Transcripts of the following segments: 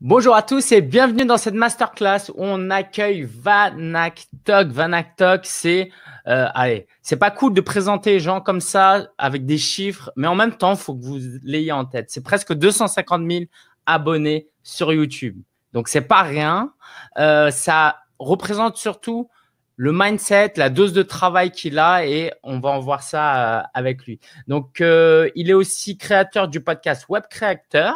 Bonjour à tous et bienvenue dans cette masterclass où on accueille Vanak Tok. c'est euh, allez, c'est pas cool de présenter les gens comme ça avec des chiffres, mais en même temps, faut que vous l'ayez en tête. C'est presque 250 000 abonnés sur YouTube, donc c'est pas rien. Euh, ça représente surtout le mindset, la dose de travail qu'il a et on va en voir ça euh, avec lui. Donc, euh, il est aussi créateur du podcast Web Créateur.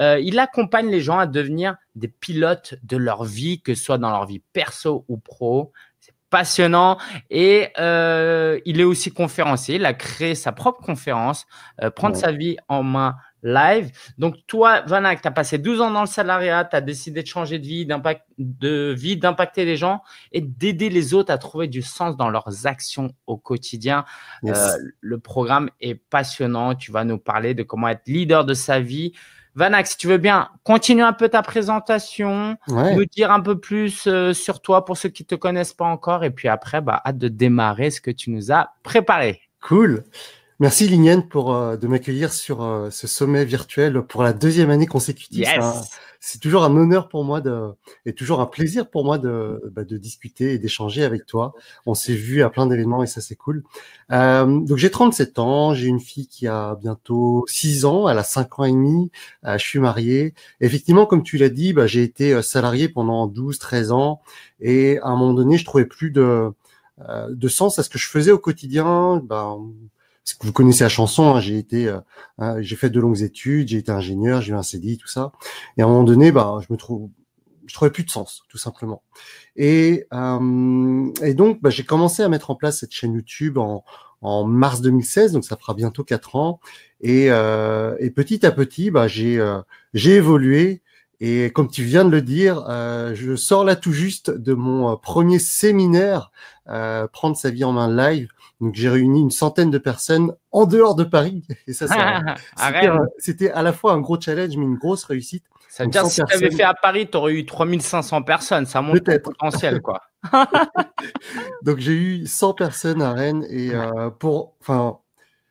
il accompagne les gens à devenir des pilotes de leur vie, que ce soit dans leur vie perso ou pro. C'est passionnant et euh, il est aussi conférencier. Il a créé sa propre conférence, prendre sa vie en main live. Donc, toi, Vanak, tu as passé 12 ans dans le salariat, tu as décidé de changer de vie, de vie, d'impacter les gens et d'aider les autres à trouver du sens dans leurs actions au quotidien. Euh, le programme est passionnant. Tu vas nous parler de comment être leader de sa vie. Vanak, si tu veux bien, continue un peu ta présentation, nous dire un peu plus euh, sur toi pour ceux qui ne te connaissent pas encore. Et puis après, bah, hâte de démarrer ce que tu nous as préparé. Cool. Merci Lignane pour euh, de m'accueillir sur euh, ce sommet virtuel pour la deuxième année consécutive. c'est toujours un honneur pour moi de, et toujours un plaisir pour moi de, bah, de discuter et d'échanger avec toi. On s'est vu à plein d'événements et ça c'est cool. Euh, donc j'ai 37 ans, j'ai une fille qui a bientôt 6 ans, elle a 5 ans et demi, euh, je suis marié. Effectivement, comme tu l'as dit, bah, j'ai été salarié pendant 12-13 ans et à un moment donné, je trouvais plus de, de sens à ce que je faisais au quotidien. Bah, vous connaissez la chanson. Hein. j'ai été, euh, hein, j'ai fait de longues études, j'ai été ingénieur, j'ai eu un CDI, tout ça. Et à un moment donné, bah, je me trouve, je trouvais plus de sens, tout simplement. Et, euh, et donc, bah, j'ai commencé à mettre en place cette chaîne YouTube en, en mars 2016, donc ça fera bientôt quatre ans. Et, euh, et petit à petit, bah, j'ai euh, j'ai évolué. Et comme tu viens de le dire, euh, je sors là tout juste de mon euh, premier séminaire Prendre sa vie en main live donc j'ai réuni une centaine de personnes en dehors de Paris. Et ça, ah, ah, c'était à la fois un gros challenge, mais une grosse réussite. Ça veut dire si tu avais fait à Paris, tu aurais eu 3500 personnes. Ça monte le potentiel, quoi. Donc j'ai eu 100 personnes à Rennes. Et euh, pour, enfin,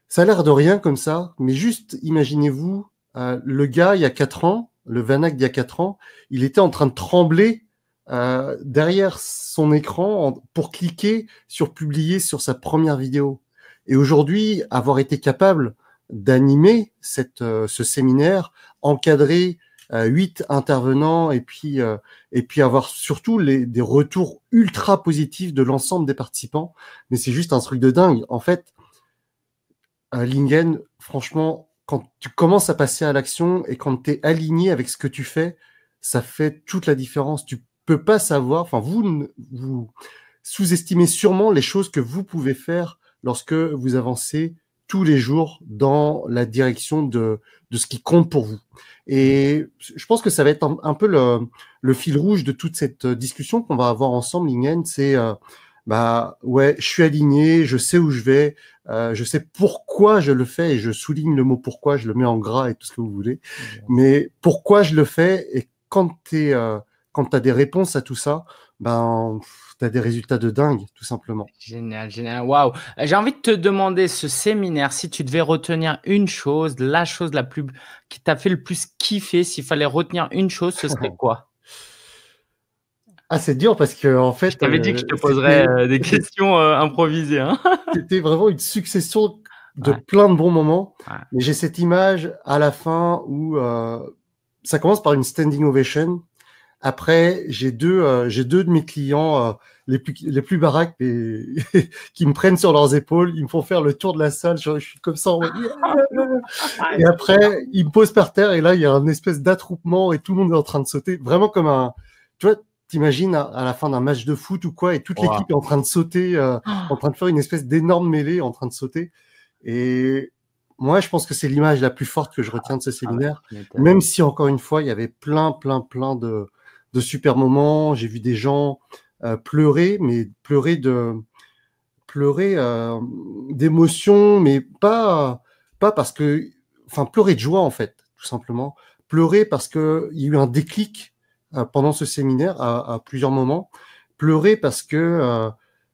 ça a l'air de rien comme ça, mais juste imaginez-vous, euh, le gars, il y a 4 ans, le Vanak d'il y a 4 ans, il était en train de trembler euh, derrière son écran pour cliquer sur publier sur sa première vidéo. Et aujourd'hui, avoir été capable d'animer cette euh, ce séminaire, encadrer euh, huit intervenants et puis et puis avoir surtout les, des retours ultra positifs de l'ensemble des participants. Mais c'est juste un truc de dingue. En fait, Lingen, franchement, quand tu commences à passer à l'action et quand tu es aligné avec ce que tu fais, ça fait toute la différence. Tu peut pas savoir, enfin, vous, vous sous-estimez sûrement les choses que vous pouvez faire lorsque vous avancez tous les jours dans la direction de, de ce qui compte pour vous. Et je pense que ça va être un, peu le, le, fil rouge de toute cette euh, discussion qu'on va avoir ensemble, Lingen, c'est euh, bah ouais, je suis aligné, je sais où je vais, euh, je sais pourquoi je le fais et je souligne le mot pourquoi, je le mets en gras et tout ce que vous voulez, mais pourquoi je le fais et quand tu es quand tu as des réponses à tout ça, ben, tu as des résultats de dingue, tout simplement. Génial, génial. Waouh. J'ai envie de te demander ce séminaire, si tu devais retenir une chose, la chose la plus qui t'a fait le plus kiffer, s'il fallait retenir une chose, ce serait quoi Ah, c'est dur parce que en fait. Tu t'avais dit que je te euh, poserais euh, des questions euh, improvisées. Hein. C'était vraiment une succession de plein de bons moments. Mais j'ai cette image à la fin où ça commence par une standing ovation après, j'ai deux, euh, j'ai deux de mes clients euh, les plus les plus baraques qui me prennent sur leurs épaules, ils me font faire le tour de la salle, je, suis comme ça. et après, ils me posent par terre et là, il y a une espèce d'attroupement et tout le monde est en train de sauter, vraiment comme un, tu vois, t'imagines à, la fin d'un match de foot ou quoi, et toute l'équipe est en train de sauter, euh, oh. en train de faire une espèce d'énorme mêlée, en train de sauter. Et moi, je pense que c'est l'image la plus forte que je retiens de ce ah séminaire, même si encore une fois, il y avait plein, plein, plein de de super moments. J'ai vu des gens euh, pleurer, mais pleurer de pleurer euh, d'émotion, mais pas pas parce que, enfin pleurer de joie en fait, tout simplement. Pleurer parce que il y a eu un déclic euh, pendant ce séminaire à, plusieurs moments. Pleurer parce que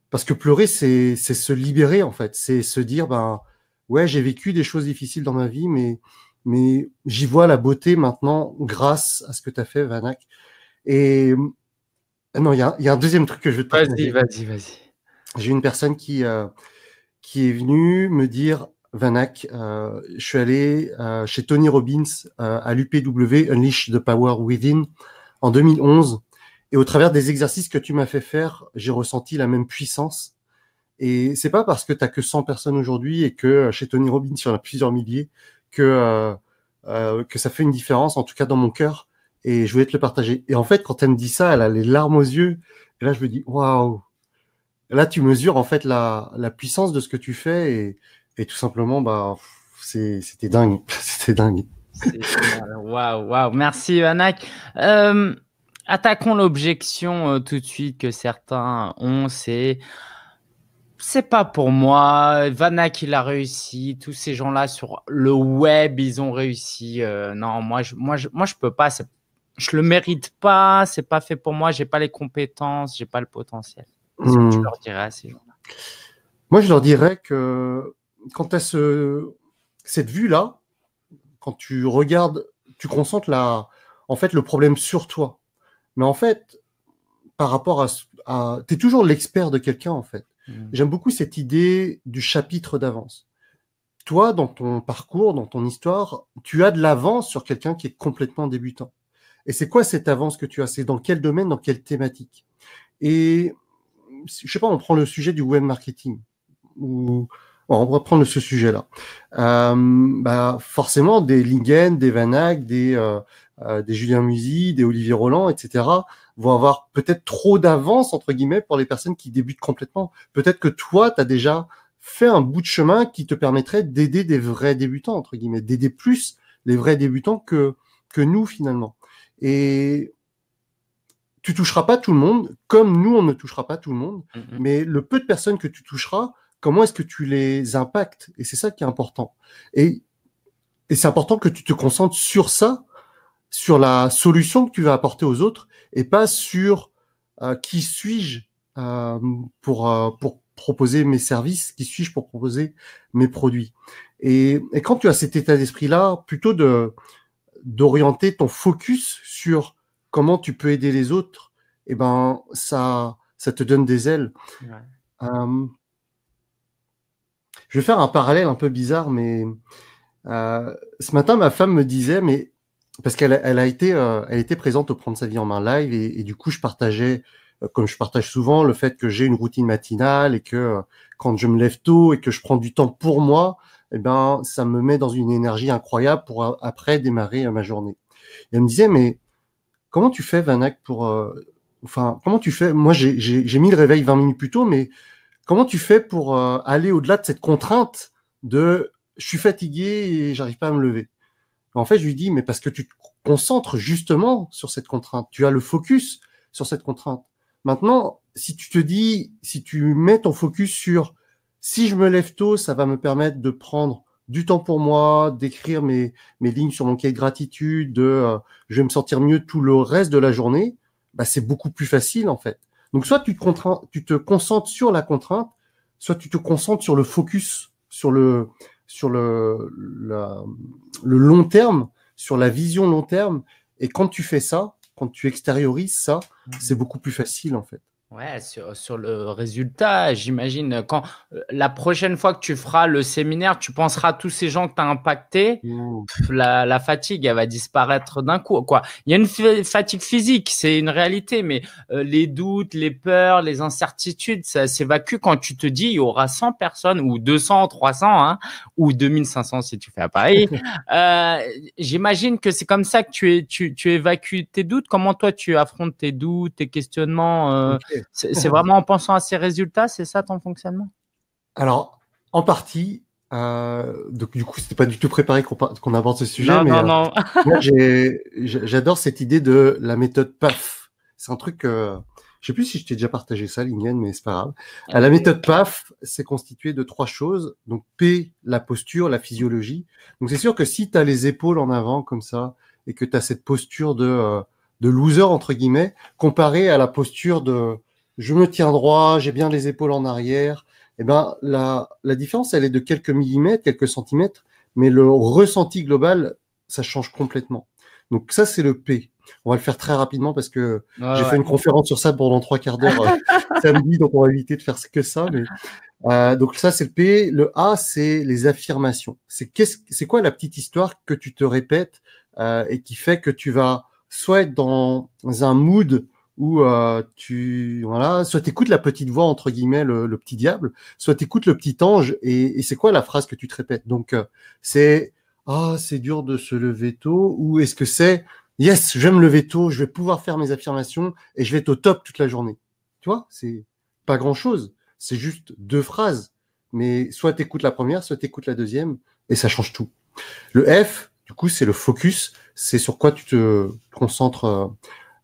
parce que pleurer c'est c'est se libérer en fait, c'est se dire ben ouais j'ai vécu des choses difficiles dans ma vie, mais mais j'y vois la beauté maintenant grâce à ce que tu as fait, Vanak. Et euh, non, il y, a un deuxième truc que je veux te Vas-y, vas-y, vas-y. J'ai une personne qui, euh, qui est venue me dire Vanak, euh, je suis allé chez Tony Robbins à l'UPW Unleash the Power Within en 2011. Et au travers des exercices que tu m'as fait faire, j'ai ressenti la même puissance. Et c'est pas parce que tu as que 100 personnes aujourd'hui et que chez Tony Robbins, il y en a plusieurs milliers, que, que ça fait une différence, en tout cas dans mon cœur et je voulais te le partager. Et en fait, quand elle me dit ça, elle a les larmes aux yeux. Et là, je me dis, waouh! Là, tu mesures en fait la, la, puissance de ce que tu fais et, et tout simplement, bah, c'était dingue. c'était dingue. Euh, waouh, waouh! Merci, Vanak. Euh, attaquons l'objection euh, tout de suite que certains ont c'est c'est pas pour moi. Vanak, il a réussi. Tous ces gens-là sur le web, ils ont réussi. non, moi, je, moi, je, moi, je peux pas je le mérite pas, c'est pas fait pour moi, j'ai pas les compétences, j'ai pas le potentiel. tu hmm. leur dirais à ces Moi, je leur dirais que quand tu as ce, cette vue-là, quand tu regardes, tu concentres en fait le problème sur toi. Mais en fait, par rapport à, tu es toujours l'expert de quelqu'un en fait. Hmm. J'aime beaucoup cette idée du chapitre d'avance. Toi, dans ton parcours, dans ton histoire, tu as de l'avance sur quelqu'un qui est complètement débutant. Et c'est quoi cette avance que tu as C'est dans quel domaine, dans quelle thématique Et je sais pas, on prend le sujet du web marketing ou on va prendre ce sujet-là. Euh, bah, forcément, des Lingen, des Vanag, des, euh, euh, des Julien Musy, des Olivier Roland, etc., vont avoir peut-être trop d'avance, entre guillemets, pour les personnes qui débutent complètement. Peut-être que toi, tu as déjà fait un bout de chemin qui te permettrait d'aider des vrais débutants, entre guillemets, d'aider plus les vrais débutants que, que nous, finalement. Et tu toucheras pas tout le monde, comme nous, on ne touchera pas tout le monde, mm, mm. mais le peu de personnes que tu toucheras, comment est-ce que tu les impactes Et c'est ça qui est important. Et, et c'est important que tu te concentres sur ça, sur la solution que tu vas apporter aux autres, et pas sur euh, qui suis-je euh, pour, euh, pour proposer mes services, qui suis-je pour proposer mes produits. Et, et quand tu as cet état d'esprit-là, plutôt de d'orienter ton focus sur comment tu peux aider les autres, et eh ben ça, ça te donne des ailes. Euh, je vais faire un parallèle un peu bizarre, mais euh, ce matin, ma femme me disait, mais parce qu'elle elle a été, euh, était présente au prendre sa vie en main live, et du coup, je partageais, comme je partage souvent, le fait que j'ai une routine matinale et que quand je me lève tôt et que je prends du temps pour moi, eh ben, ça me met dans une énergie incroyable pour euh, après démarrer euh, ma journée. elle me disait, mais comment tu fais, Vanak pour. Euh, enfin, comment tu fais Moi, j'ai mis le réveil 20 minutes plus tôt, mais comment tu fais pour aller au-delà de cette contrainte de je suis fatigué et j'arrive pas à me lever En fait, je lui dis, mais parce que tu te concentres justement sur cette contrainte. Tu as le focus sur cette contrainte. Maintenant, si tu te dis, si tu mets ton focus sur si je me lève tôt, ça va me permettre de prendre du temps pour moi, d'écrire mes, mes lignes sur mon cahier de gratitude, de euh, je vais me sentir mieux tout le reste de la journée, bah, c'est beaucoup plus facile en fait. Donc soit tu te, tu te concentres sur la contrainte, soit tu te concentres sur le focus, sur le, sur le, le long terme, sur la vision long terme. Et quand tu fais ça, quand tu extériorises ça, mmh. c'est beaucoup plus facile en fait. Ouais, sur, sur, le résultat, j'imagine. Euh, quand euh, la prochaine fois que tu feras le séminaire, tu penseras à tous ces gens que tu as impactés. La, la, fatigue, elle va disparaître d'un coup. Quoi. Il y a une fatigue physique, c'est une réalité, mais euh, les doutes, les peurs, les incertitudes, ça s'évacue quand tu te dis il y aura 100 personnes ou 200, 300 hein, ou 2500 si tu fais à Paris. j'imagine que c'est comme ça que tu, es, tu, tu évacues tes doutes. Comment toi tu affrontes tes doutes, tes questionnements euh, c'est vraiment en pensant à ces résultats, c'est ça ton fonctionnement Alors, en partie, euh, donc, du coup, c'était pas du tout préparé qu'on aborde ce sujet. mais, non, euh, non. j'adore cette idée de la méthode PAF. C'est un truc, je sais plus si je t'ai déjà partagé ça, Liliane, mais c'est pas grave. Ah la méthode PAF, c'est constitué de trois choses. Donc, P, la posture, la physiologie. Donc, c'est sûr que si tu as les épaules en avant comme ça et que tu as cette posture de, euh, de loser, entre guillemets, comparée à la posture de, je me tiens droit, j'ai bien les épaules en arrière, eh ben, la, la différence, elle est de quelques millimètres, quelques centimètres, mais le ressenti global, ça change complètement. Donc ça, c'est le P. On va le faire très rapidement parce que j'ai fait une conférence sur ça pendant trois quarts d'heure euh, samedi, donc on va éviter de faire que ça. Euh, donc ça, c'est le P. Le A, c'est les affirmations. C'est qu'est-ce, c'est quoi la petite histoire que tu te répètes euh, et qui fait que tu vas soit être dans un mood ou euh, tu voilà, soit t'écoutes la petite voix entre guillemets le, petit diable, soit t'écoutes le petit ange et, c'est quoi la phrase que tu te répètes Donc euh, c'est ah c'est dur de se lever tôt ou est-ce que c'est yes je vais me lever tôt, je vais pouvoir faire mes affirmations et je vais être au top toute la journée. Tu vois, c'est pas grand chose, c'est juste deux phrases, mais soit t'écoutes la première, soit t'écoutes la deuxième et ça change tout. Le F du coup c'est le focus, c'est sur quoi tu te concentres. Euh,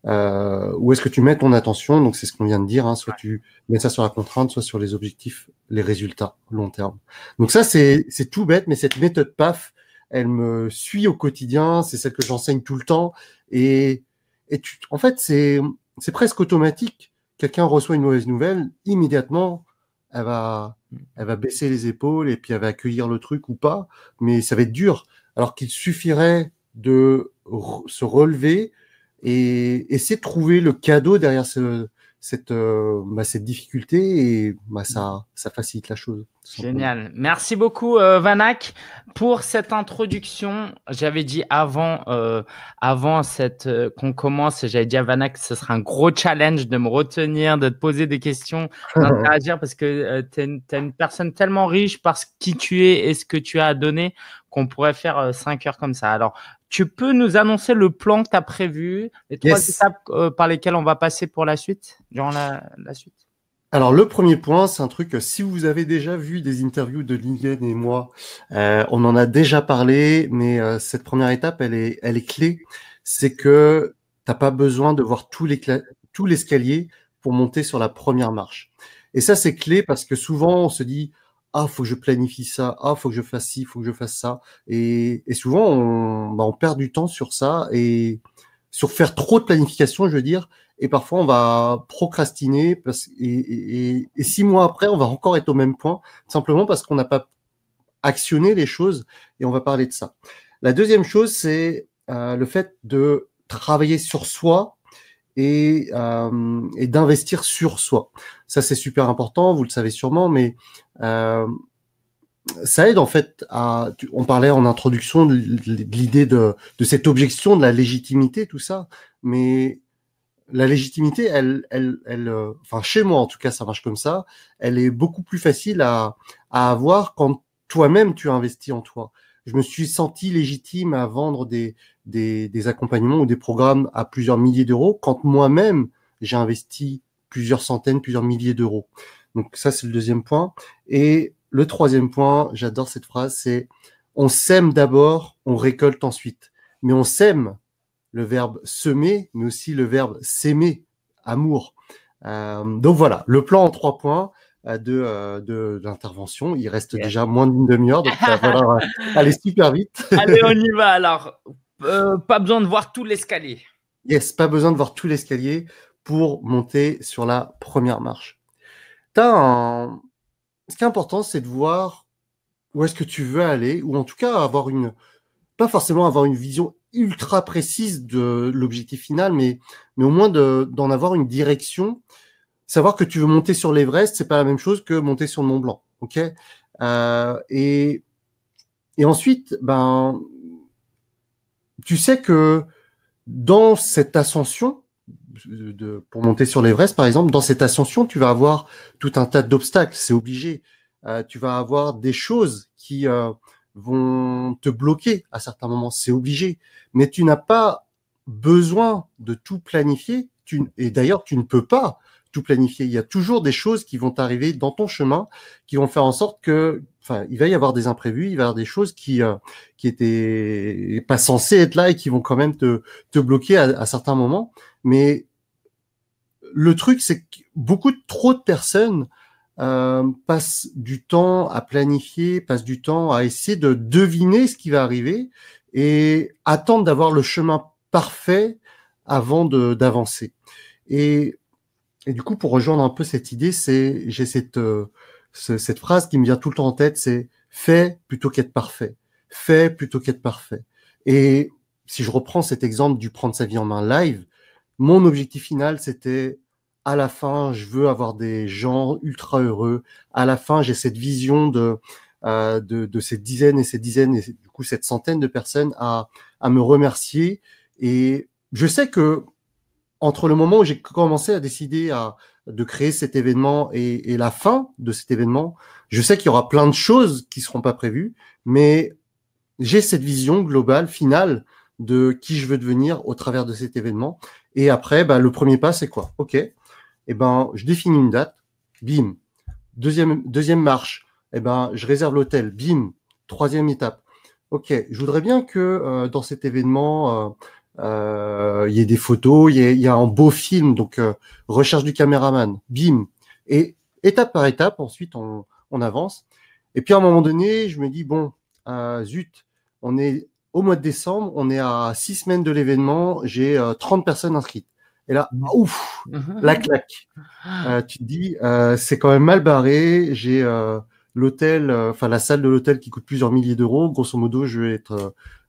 euh, où est-ce que tu mets ton attention Donc c'est ce qu'on vient de dire, hein, soit tu mets ça sur la contrainte, soit sur les objectifs, les résultats long terme. Donc ça c'est tout bête, mais cette méthode PAF, elle me suit au quotidien, c'est celle que j'enseigne tout le temps, et, et tu, en fait c'est c'est presque automatique. Quelqu'un reçoit une mauvaise nouvelle, immédiatement elle va elle va baisser les épaules et puis elle va accueillir le truc ou pas, mais ça va être dur. Alors qu'il suffirait de se relever, et essayer de trouver le cadeau derrière ce, cette, euh, bah, cette difficulté et bah, ça, facilite la chose. Génial. Merci beaucoup, euh, Vanak, pour cette introduction. J'avais dit avant, euh, avant qu'on commence, j'avais dit à Vanak que ce sera un gros challenge de me retenir, de te poser des questions, d'interagir parce que tu es, une personne tellement riche par qui tu es et ce que tu as à donner qu'on pourrait faire 5 heures comme ça. Alors, tu peux nous annoncer le plan que tu as prévu, les trois étapes euh, par lesquelles on va passer pour la suite, durant la, suite alors le premier point, c'est un truc, euh, si vous avez déjà vu des interviews de Liliane et moi, euh, on en a déjà parlé, mais cette première étape, elle est, elle est clé. C'est que tu n'as pas besoin de voir tout l'escalier pour monter sur la première marche. Et ça, c'est clé parce que souvent, on se dit, ah faut que je planifie ça, ah faut que je fasse ci, faut que je fasse ça, et, souvent bah, on, perd du temps sur ça et sur faire trop de planification, je veux dire, et parfois on va procrastiner parce, et, six mois après on va encore être au même point simplement parce qu'on n'a pas actionné les choses et on va parler de ça. La deuxième chose c'est euh, le fait de travailler sur soi et, euh, et d'investir sur soi. Ça, c'est super important, vous le savez sûrement, mais euh, ça aide en fait à... On parlait en introduction de l'idée de, de, cette objection de la légitimité, tout ça, mais la légitimité, elle, elle, elle euh, enfin chez moi en tout cas, ça marche comme ça, elle est beaucoup plus facile à, à avoir quand toi-même tu investis en toi je me suis senti légitime à vendre des, accompagnements ou des programmes à plusieurs milliers d'euros quand moi-même j'ai investi plusieurs centaines, plusieurs milliers d'euros. Donc ça, c'est le deuxième point. Et le troisième point, j'adore cette phrase, c'est on sème d'abord, on récolte ensuite. Mais on sème le verbe semer, mais aussi le verbe s'aimer, amour. Euh, donc voilà, le plan en trois points de euh, d'intervention. Il reste déjà moins d'une demi-heure, donc ça va falloir euh, aller super vite. Allez, on y va alors. Euh, pas besoin de voir tout l'escalier. Yes, pas besoin de voir tout l'escalier pour monter sur la première marche. As Ce qui est important, c'est de voir où est-ce que tu veux aller, ou en tout cas avoir une, pas forcément avoir une vision ultra précise de l'objectif final, mais, mais au moins d'en avoir une direction savoir que tu veux monter sur l'Everest, c'est pas la même chose que monter sur le Mont Blanc, ok euh, et, et ensuite, ben, tu sais que dans cette ascension, euh, de, pour monter sur l'Everest, par exemple, dans cette ascension, tu vas avoir tout un tas d'obstacles, c'est obligé. Euh, tu vas avoir des choses qui vont te bloquer à certains moments, c'est obligé. Mais tu n'as pas besoin de tout planifier, tu, et d'ailleurs, tu ne peux pas planifier. Il y a toujours des choses qui vont arriver dans ton chemin, qui vont faire en sorte que, enfin, il va y avoir des imprévus, il va y avoir des choses qui euh, qui étaient pas censées être là et qui vont quand même te bloquer à, certains moments. Mais le truc, c'est que beaucoup trop de personnes euh, passent du temps à planifier, passent du temps à essayer de deviner ce qui va arriver et attendent d'avoir le chemin parfait avant d'avancer. Et et du coup, pour rejoindre un peu cette idée, c'est j'ai cette euh, ce, cette phrase qui me vient tout le temps en tête, c'est fait plutôt qu'être parfait, fait plutôt qu'être parfait. Et si je reprends cet exemple du prendre sa vie en main live, mon objectif final, c'était à la fin, je veux avoir des gens ultra heureux. À la fin, j'ai cette vision de, euh, de, de, ces dizaines et ces dizaines et du coup cette centaine de personnes à, à me remercier. Et je sais que entre le moment où j'ai commencé à décider de créer cet événement et, la fin de cet événement, je sais qu'il y aura plein de choses qui seront pas prévues, mais j'ai cette vision globale, finale, de qui je veux devenir au travers de cet événement. Et après, bah, le premier pas, c'est quoi Ok, eh ben, je définis une date, bim. Deuxième, deuxième marche, eh ben, je réserve l'hôtel, bim. Troisième étape. Ok, je voudrais bien que euh, dans cet événement, euh, euh, il y a des photos, il y, a, un beau film, donc euh, recherche du caméraman, bim. Et étape par étape, ensuite on, avance. Et puis à un moment donné, je me dis, bon, euh, zut, on est au mois de décembre, on est à six semaines de l'événement, j'ai 30 personnes inscrites. Et là, mmh. ah, ouf, la claque. tu te dis, c'est quand même mal barré. J'ai, l'hôtel, euh, enfin la salle de l'hôtel qui coûte plusieurs milliers d'euros. Grosso modo, je vais être,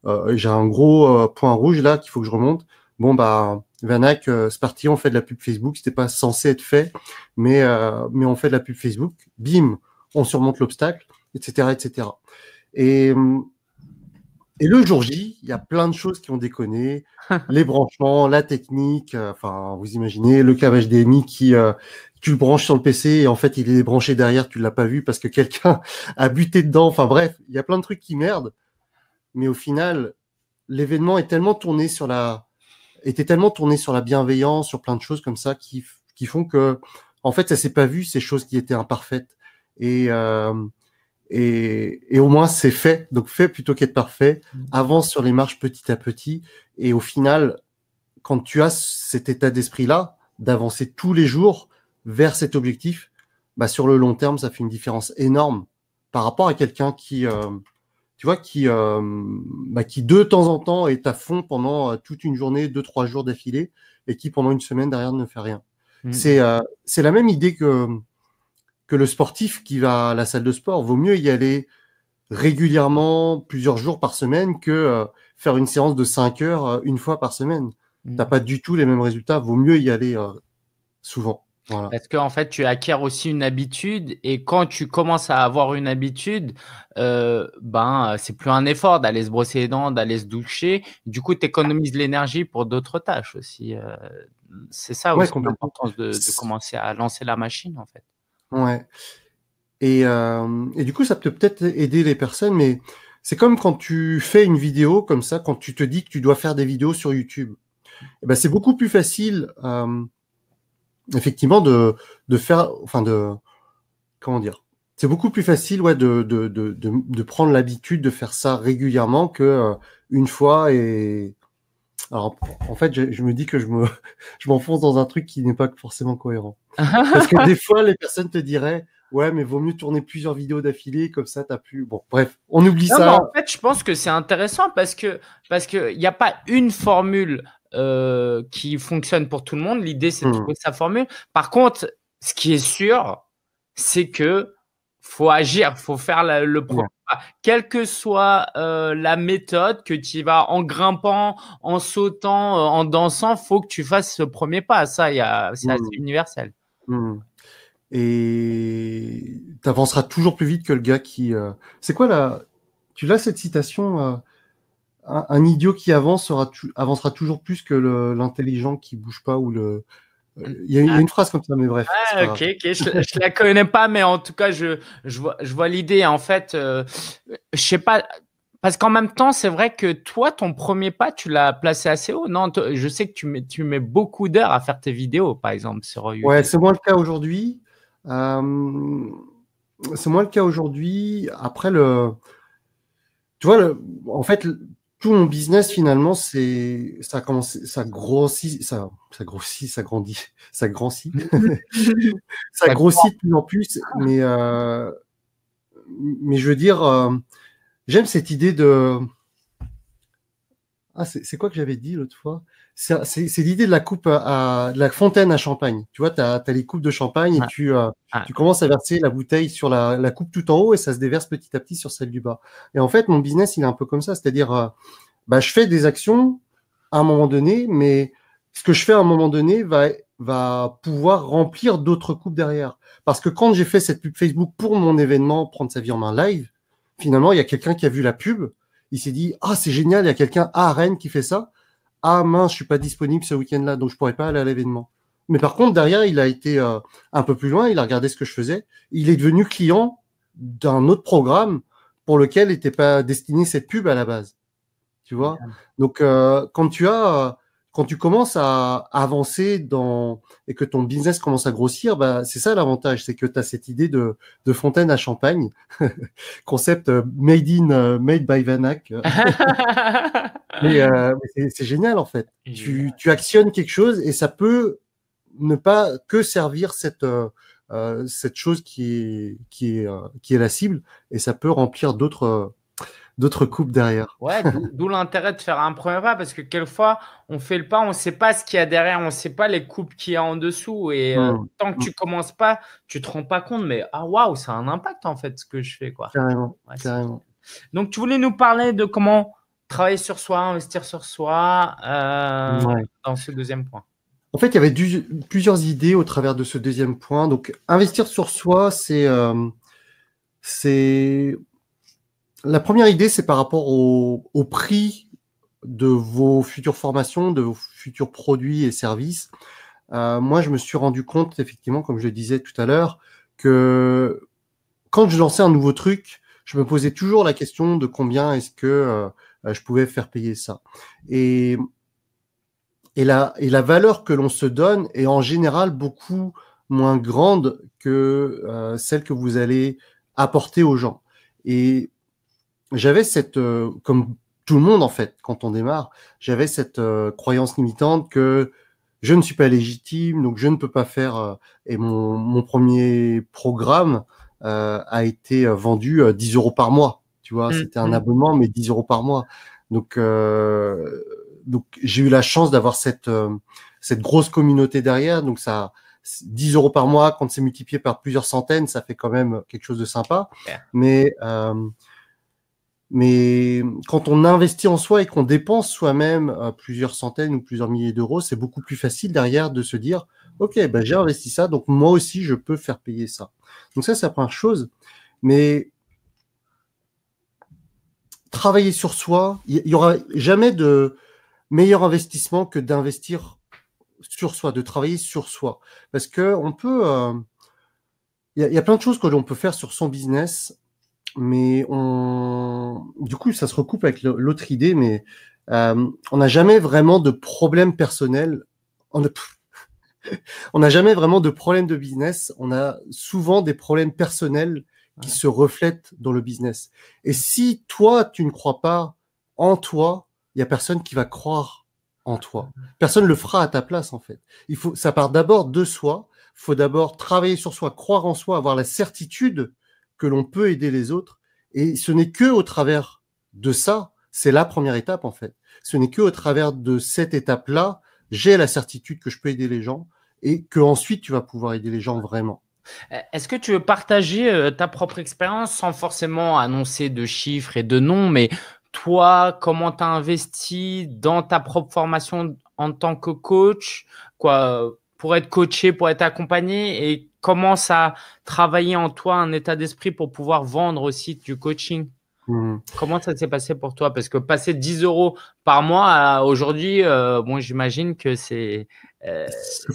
euh, euh, j'ai un gros point rouge là qu'il faut que je remonte. Bon bah Vernac, c'est parti, on fait de la pub Facebook. C'était pas censé être fait, mais mais on fait de la pub Facebook. Bim, on surmonte l'obstacle, etc., etc. Et hum, et le jour J, il y a plein de choses qui ont déconné. les branchements, la technique, euh, enfin, vous imaginez le câble HDMI qui, euh, tu le branches sur le PC et en fait, il est branché derrière, tu l'as pas vu parce que quelqu'un a buté dedans. Enfin, bref, il y a plein de trucs qui merdent. Mais au final, l'événement est tellement tourné sur la, était tellement tourné sur la bienveillance, sur plein de choses comme ça qui, qui font que, en fait, ça s'est pas vu ces choses qui étaient imparfaites. Et, euh, et, au moins c'est fait. Donc fait plutôt qu'être parfait. Mm. Avance sur les marches petit à petit. Et au final, quand tu as cet état d'esprit-là, d'avancer tous les jours vers cet objectif, bah sur le long terme, ça fait une différence énorme par rapport à quelqu'un qui, euh, tu vois, qui, euh, bah qui de temps en temps est à fond pendant euh, toute une journée, deux trois jours d'affilée, et qui pendant une semaine derrière ne fait rien. Mm. C'est c'est la même idée que que le sportif qui va à la salle de sport. Vaut mieux y aller régulièrement, plusieurs jours par semaine, que euh, faire une séance de 5 heures euh, une fois par semaine. Tu mm. T'as pas du tout les mêmes résultats. Vaut mieux y aller euh, souvent. Parce qu'en en fait, tu acquiers aussi une habitude et quand tu commences à avoir une habitude, ben c'est plus un effort d'aller se brosser les dents, d'aller se doucher. Du coup, tu économises l'énergie pour d'autres tâches aussi. c'est ça aussi l'importance de, commencer à lancer la machine en fait. Ouais. Et, euh, et, du coup, ça peut peut-être aider les personnes, mais c'est comme quand tu fais une vidéo comme ça, quand tu te dis que tu dois faire des vidéos sur YouTube. Et eh ben, c'est beaucoup plus facile, euh, effectivement, de, de faire, enfin de, comment dire, c'est beaucoup plus facile, ouais, de, de, de, de prendre l'habitude de faire ça régulièrement que euh, une fois et, alors, en fait, je, me dis que je me, je m'enfonce dans un truc qui n'est pas forcément cohérent. Parce que des fois, les personnes te diraient, ouais, mais vaut mieux tourner plusieurs vidéos d'affilée, comme ça, t'as plus. Bon, bref, on oublie ça. en fait, je pense que c'est intéressant parce que parce que il n'y a pas une formule euh, qui fonctionne pour tout le monde. L'idée, c'est de hmm. trouver sa formule. Par contre, ce qui est sûr, c'est que faut agir, faut faire le premier quelle que soit euh, la méthode que tu vas en grimpant, en sautant, euh, en dansant, faut que tu fasses ce premier pas. Ça, y a, c'est mmh. universel. Mmh. Et tu avanceras toujours plus vite que le gars qui. Euh, c'est quoi la. Tu l'as cette citation un, idiot qui avance avancera toujours plus que l'intelligent qui bouge pas ou le, euh, il y, a, une phrase comme ça, mais bref. Ah, je, ne la connais pas, mais en tout cas, je, je vois, l'idée. En fait, je euh, je sais pas. Parce qu'en même temps, c'est vrai que toi, ton premier pas, tu l'as placé assez haut. Non, je sais que tu mets, tu mets beaucoup d'heures à faire tes vidéos, par exemple, sur c'est moins le cas aujourd'hui. Euh, c'est moins le cas aujourd'hui. Après, le, tu vois, en fait, tout mon business finalement, c'est ça commence, ça grossit, ça, ça grossit, ça grandit, ça grandit, ça grossit de plus en plus. Mais euh, mais je veux dire, euh, j'aime cette idée de ah c'est quoi que j'avais dit l'autre fois c'est l'idée de la coupe à, la fontaine à champagne. Tu vois, tu as, les coupes de champagne et tu, euh, tu commences à verser la bouteille sur la, coupe tout en haut et ça se déverse petit à petit sur celle du bas. Et en fait, mon business, il est un peu comme ça. C'est-à-dire, euh, bah, je fais des actions à un moment donné, mais ce que je fais à un moment donné va, va pouvoir remplir d'autres coupes derrière. Parce que quand j'ai fait cette pub Facebook pour mon événement Prendre sa vie en main live, finalement, il y a quelqu'un qui a vu la pub, il s'est dit, ah, c'est génial, il y a quelqu'un à Rennes qui fait ça ah mince, je suis pas disponible ce week-end-là, donc je pourrais pas aller à l'événement. Mais par contre, derrière, il a été euh, un peu plus loin, il a regardé ce que je faisais. Il est devenu client d'un autre programme pour lequel n'était pas destiné cette pub à la base. Tu vois Donc, euh, quand tu as euh, quand tu commences à avancer dans et que ton business commence à grossir, bah, c'est ça l'avantage, c'est que tu as cette idée de, de fontaine à champagne, concept euh, made in, euh, made by Vanak. Euh, c'est génial en fait. Tu, tu, actionnes quelque chose et ça peut ne pas que servir cette euh, cette chose qui est qui est qui est la cible et ça peut remplir d'autres d'autres coupes derrière. Ouais, d'où l'intérêt de faire un premier pas parce que quelquefois on fait le pas, on ne sait pas ce qu'il y a derrière, on ne sait pas les coupes qu'il y a en dessous et euh, tant que tu commences pas, tu te rends pas compte. Mais ah waouh, ça a un impact en fait ce que je fais quoi. Carrément. Donc tu voulais nous parler de comment travailler sur soi, investir sur soi euh, dans ce deuxième point. En fait, il y avait plusieurs idées au travers de ce deuxième point. Donc, investir sur soi, c'est euh, c'est la première idée, c'est par rapport au, prix de vos futures formations, de vos futurs produits et services. Euh, moi, je me suis rendu compte, effectivement, comme je le disais tout à l'heure, que quand je lançais un nouveau truc, je me posais toujours la question de combien est-ce que euh, je pouvais faire payer ça. Et, et, la, et la valeur que l'on se donne est en général beaucoup moins grande que euh, celle que vous allez apporter aux gens. Et j'avais cette, euh, comme tout le monde en fait, quand on démarre, j'avais cette euh, croyance limitante que je ne suis pas légitime, donc je ne peux pas faire. Euh, et mon, mon premier programme a été vendu 10 euros par mois. Tu vois, mmh, c'était un mmh. abonnement, mais 10 euros par mois. Donc, donc j'ai eu la chance d'avoir cette, cette grosse communauté derrière. Donc ça, 10 euros par mois, quand c'est multiplié par plusieurs centaines, ça fait quand même quelque chose de sympa. Mais mais quand on investit en soi et qu'on dépense soi-même plusieurs centaines ou plusieurs milliers d'euros, c'est beaucoup plus facile derrière de se dire, OK, ben j'ai investi ça, donc moi aussi, je peux faire payer ça. Donc ça, c'est la première chose. Mais travailler sur soi, il n'y aura jamais de meilleur investissement que d'investir sur soi, de travailler sur soi. Parce que on peut... Euh, il y, a plein de choses que l'on peut faire sur son business mais on, du coup, ça se recoupe avec l'autre idée, mais euh, on n'a jamais vraiment de problème personnel. On n'a jamais vraiment de problème de business. On a souvent des problèmes personnels qui se reflètent dans le business. Et si toi, tu ne crois pas en toi, il y a personne qui va croire en toi. Personne le fera à ta place, en fait. Il faut, ça part d'abord de soi. faut d'abord travailler sur soi, croire en soi, avoir la certitude que l'on peut aider les autres. Et ce n'est que au travers de ça, c'est la première étape en fait. Ce n'est que au travers de cette étape-là, j'ai la certitude que je peux aider les gens et que ensuite tu vas pouvoir aider les gens vraiment. Euh, est-ce que tu veux partager euh, ta propre expérience sans forcément annoncer de chiffres et de noms, mais toi, comment tu as investi dans ta propre formation en tant que coach, quoi, euh, pour être coaché, pour être accompagné et commence à travailler en toi un état d'esprit pour pouvoir vendre aussi du coaching mhm. Comment ça s'est passé pour toi Parce que passer 10 euros par mois euh, aujourd'hui, moi, euh, bon, j'imagine que c'est. Euh,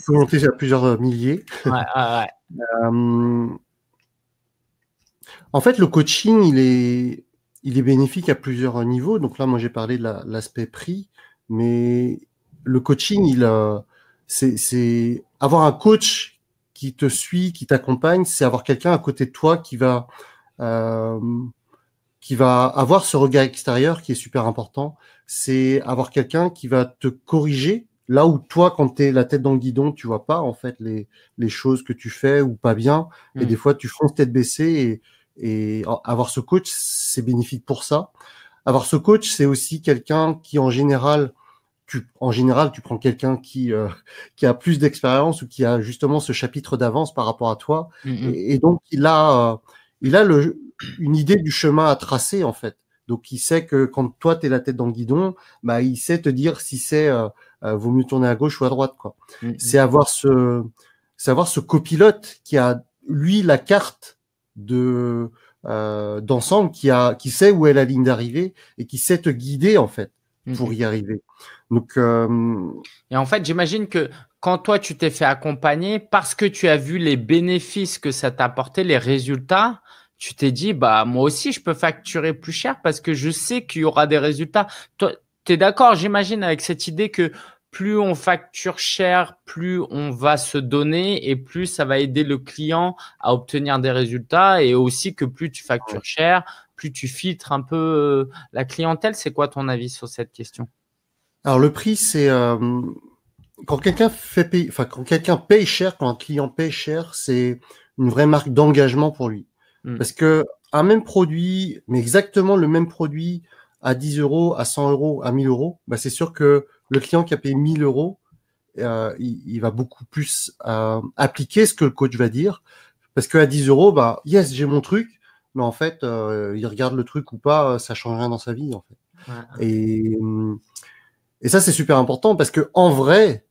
monter à plusieurs euh, milliers. en fait, le coaching, il est, il est bénéfique à plusieurs niveaux. Donc là, moi, j'ai parlé de l'aspect prix, mais le coaching, il, a c'est avoir un coach qui te suit, qui t'accompagne, c'est avoir quelqu'un à côté de toi qui va euh, qui va avoir ce regard extérieur qui est super important. C'est avoir quelqu'un qui va te corriger là où toi, quand tu es la tête dans le guidon, tu vois pas en fait les, les choses que tu fais ou pas bien. Et hmm. des fois, tu fonces tête baissée et, et avoir ce coach, c'est bénéfique pour ça. Avoir ce coach, c'est aussi quelqu'un qui en général en général, tu prends quelqu'un qui, euh, qui a plus d'expérience ou qui a justement ce chapitre d'avance par rapport à toi. Mm-hmm. et, donc, il a, euh, il a le, une idée du chemin à tracer, en fait. Donc, il sait que quand toi, tu es la tête dans le guidon, bah, il sait te dire si c'est euh, euh vaut mieux tourner à gauche ou à droite. quoi. Mm-hmm. C'est avoir ce, avoir ce copilote qui a, lui, la carte de d'ensemble qui a qui sait où est la ligne d'arrivée et qui sait te guider en fait pour y arriver. Donc, euh, Et en fait, j'imagine que quand toi, tu t'es fait accompagner, parce que tu as vu les bénéfices que ça t'a apporté, les résultats, tu t'es dit, bah, moi aussi, je peux facturer plus cher parce que je sais qu'il y aura des résultats. Toi, tu es d'accord, j'imagine, avec cette idée que plus on facture cher, plus on va se donner et plus ça va aider le client à obtenir des résultats et aussi que plus tu factures cher, tu filtres un peu euh, la clientèle. C'est quoi ton avis sur cette question Alors le prix, c'est euh, quand quelqu'un fait payer, enfin quand quelqu'un paye cher, quand un client paye cher, c'est une vraie marque d'engagement pour lui. Hmm. Parce que un même produit, mais exactement le même produit à 10 euros, à 100 euros, à 1000 euros, bah, c'est sûr que le client qui a payé 1000 euros, euh, il, va beaucoup plus appliquer ce que le coach va dire. Parce qu'à 10 euros, bah, yes, j'ai mon truc, mais en fait, euh, il regarde le truc ou pas, euh, ça change rien dans sa vie, en fait. Euh, et, ça, c'est super important parce que en vrai,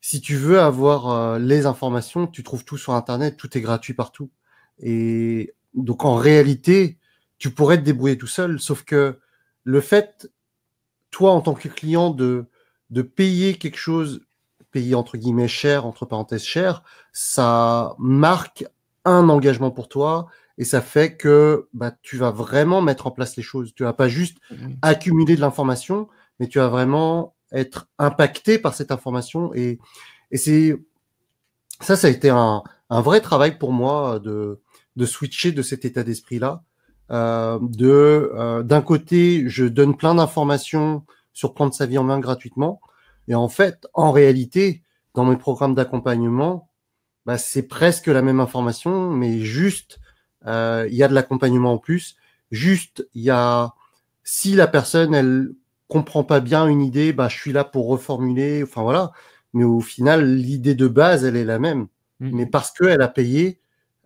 si tu veux avoir les informations, tu trouves tout sur Internet, tout est gratuit partout. Et donc, en réalité, tu pourrais te débrouiller tout seul, sauf que le fait, toi, en tant que client, de, de payer quelque chose, payer entre guillemets cher, entre parenthèses cher, ça marque un engagement pour toi et ça fait que bah, tu vas vraiment mettre en place les choses. Tu vas pas juste mmh. accumuler de l'information, mais tu vas vraiment être impacté par cette information. Et, et c'est ça, ça a été un, un, vrai travail pour moi de, de switcher de cet état d'esprit-là. Euh, de euh, d'un côté, je donne plein d'informations sur prendre sa vie en main gratuitement, et en fait, en réalité, dans mes programmes d'accompagnement, bah, c'est presque la même information, mais juste euh, il y a de l'accompagnement en plus. Juste, il y a si la personne elle comprend pas bien une idée, bah je suis là pour reformuler. Enfin voilà. Mais au final, l'idée de base, elle est la même. Mm-hmm. Mais parce qu'elle a payé,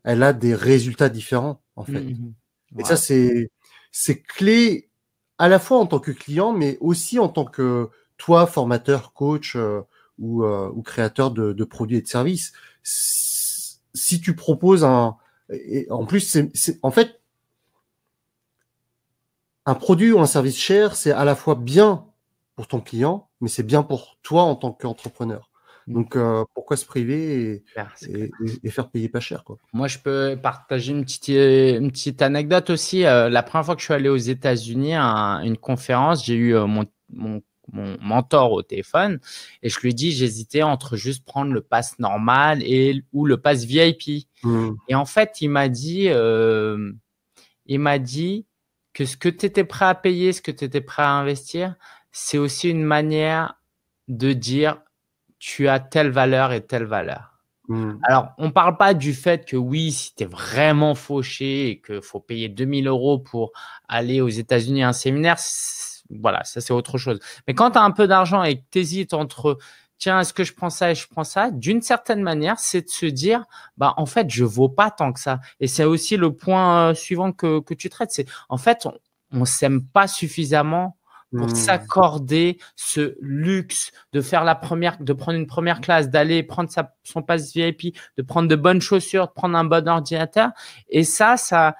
elle a des résultats différents, en fait. Mm-hmm. Et ça, c'est, c'est clé à la fois en tant que client, mais aussi en tant que toi, formateur, coach euh, ou, euh, ou, créateur de, de, produits et de services. Si tu proposes un, en plus, c'est en fait, un produit ou un service cher, c'est à la fois bien pour ton client, mais c'est bien pour toi en tant qu'entrepreneur. Mm. Donc euh, pourquoi se priver et, faire payer pas cher Moi je peux partager une petite, une petite anecdote aussi. Euh, la première fois que je suis allé aux États-Unis à une conférence, j'ai eu euh, mon, mon, mon mentor au téléphone et je lui dis j'hésitais entre juste prendre le pass normal et ou le pass VIP. Hmm. Et en fait, il m'a dit euh, il m'a dit que ce que tu étais prêt à payer, ce que tu étais prêt à investir, c'est aussi une manière de dire tu as telle valeur et telle valeur. Hmm. Alors, on parle pas du fait que oui, si tu es vraiment fauché et qu'il faut payer 2000 euros pour aller aux États-Unis à un séminaire, voilà, ça c'est autre chose. Mais quand tu as un peu d'argent et que tu hésites entre tiens, est-ce que je prends ça et je prends ça D'une certaine manière, c'est de se dire, bah en fait, je vaux pas tant que ça. Et c'est aussi le point euh, suivant que, tu traites. C'est en fait, on, s'aime pas suffisamment pour mmh. s'accorder ce luxe de faire la première, de prendre une première classe, d'aller prendre son passe VIP, de prendre de bonnes chaussures, de prendre un bon ordinateur. Et ça, ça,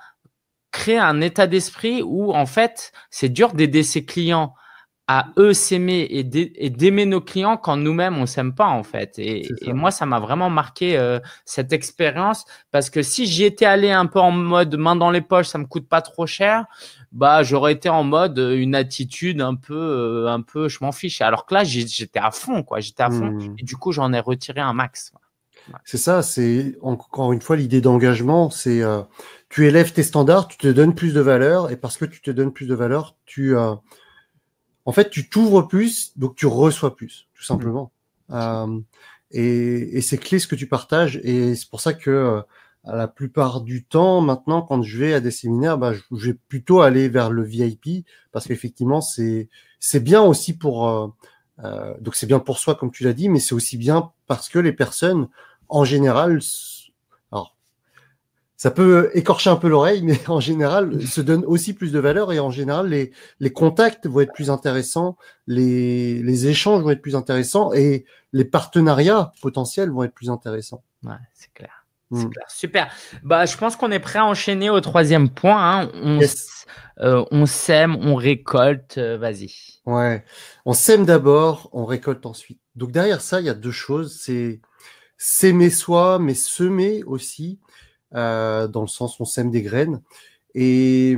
créer un état d'esprit où, en fait, c'est dur d'aider ses clients à eux s'aimer et d'aimer nos clients quand nous-mêmes, on s'aime pas, en fait. Et, moi, ça m'a vraiment marqué euh, cette expérience parce que si j'y étais allé un peu en mode main dans les poches, ça me coûte pas trop cher, bah, j'aurais été en mode euh, une attitude un peu, euh, un peu, je m'en fiche. Alors que là, j'étais à fond, quoi. J'étais à fond. Mmh. Et du coup, j'en ai retiré un max. C'est ça, c'est encore une fois l'idée d'engagement, c'est tu élèves tes standards, tu te donnes plus de valeur, et parce que tu te donnes plus de valeur, tu, euh, en fait, tu t'ouvres plus, donc tu reçois plus, tout simplement. Mmh. Euh, et, c'est clé ce que tu partages, et c'est pour ça que euh, la plupart du temps, maintenant, quand je vais à des séminaires, bah, je, vais plutôt aller vers le VIP, parce qu'effectivement, c'est c'est bien aussi pour, donc c'est bien pour soi, comme tu l'as dit, mais c'est aussi bien parce que les personnes, en général, ça peut écorcher un peu l'oreille, mais en général, se donne aussi plus de valeur et en général, les, les contacts vont être plus intéressants, les, les, échanges vont être plus intéressants et les partenariats potentiels vont être plus intéressants. Ouais, c'est clair. Hmm. Super. Bah, je pense qu'on est prêt à enchaîner au troisième point. Hein. On, euh, on sème, on récolte. Euh, vas-y. Ouais. On sème d'abord, on récolte ensuite. Donc derrière ça, il y a deux choses. C'est s'aimer soi, mais semer aussi euh, dans le sens où on sème des graines. Et